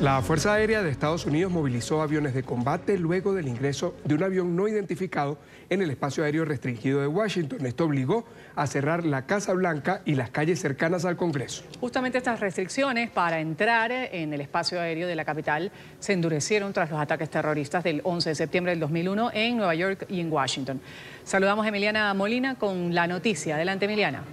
La Fuerza Aérea de Estados Unidos movilizó aviones de combate luego del ingreso de un avión no identificado en el espacio aéreo restringido de Washington. Esto obligó a cerrar la Casa Blanca y las calles cercanas al Congreso. Justamente estas restricciones para entrar en el espacio aéreo de la capital se endurecieron tras los ataques terroristas del 11 de septiembre del 2001 en Nueva York y en Washington. Saludamos a Emiliana Molina con la noticia. Adelante, Emiliana.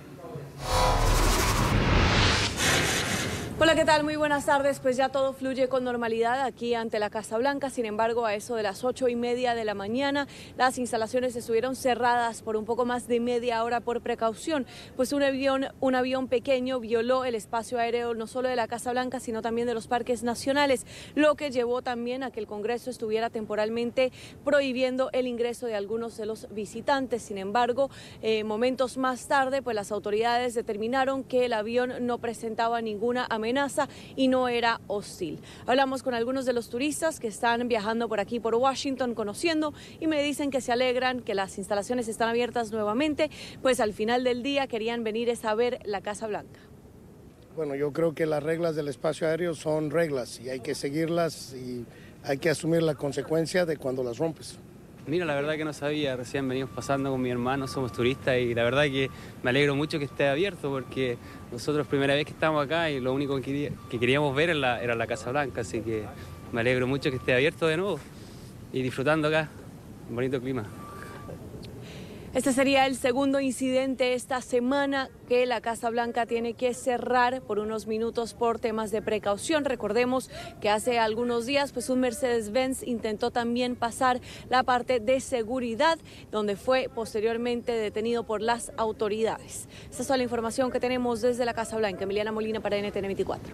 Hola, ¿qué tal? Muy buenas tardes. Pues ya todo fluye con normalidad aquí ante la Casa Blanca. Sin embargo, a eso de las ocho y media de la mañana, las instalaciones estuvieron cerradas por un poco más de media hora por precaución, pues un avión, un avión pequeño violó el espacio aéreo no solo de la Casa Blanca, sino también de los parques nacionales, lo que llevó también a que el Congreso estuviera temporalmente prohibiendo el ingreso de algunos de los visitantes. Sin embargo, eh, momentos más tarde, pues las autoridades determinaron que el avión no presentaba ninguna amenaza amenaza y no era hostil. Hablamos con algunos de los turistas que están viajando por aquí, por Washington, conociendo y me dicen que se alegran que las instalaciones están abiertas nuevamente, pues al final del día querían venir a ver la Casa Blanca. Bueno, yo creo que las reglas del espacio aéreo son reglas y hay que seguirlas y hay que asumir la consecuencia de cuando las rompes. Mira, la verdad que no sabía, recién venimos pasando con mi hermano, somos turistas y la verdad que me alegro mucho que esté abierto porque nosotros primera vez que estamos acá y lo único que, queríamos ver era la, Casa Blanca, así que me alegro mucho que esté abierto de nuevo y disfrutando acá, un bonito clima. Este sería el segundo incidente esta semana que la Casa Blanca tiene que cerrar por unos minutos por temas de precaución. Recordemos que hace algunos días pues un Mercedes-Benz intentó también pasar la parte de seguridad donde fue posteriormente detenido por las autoridades. Esta es toda la información que tenemos desde la Casa Blanca. Emiliana Molina para NTN 24.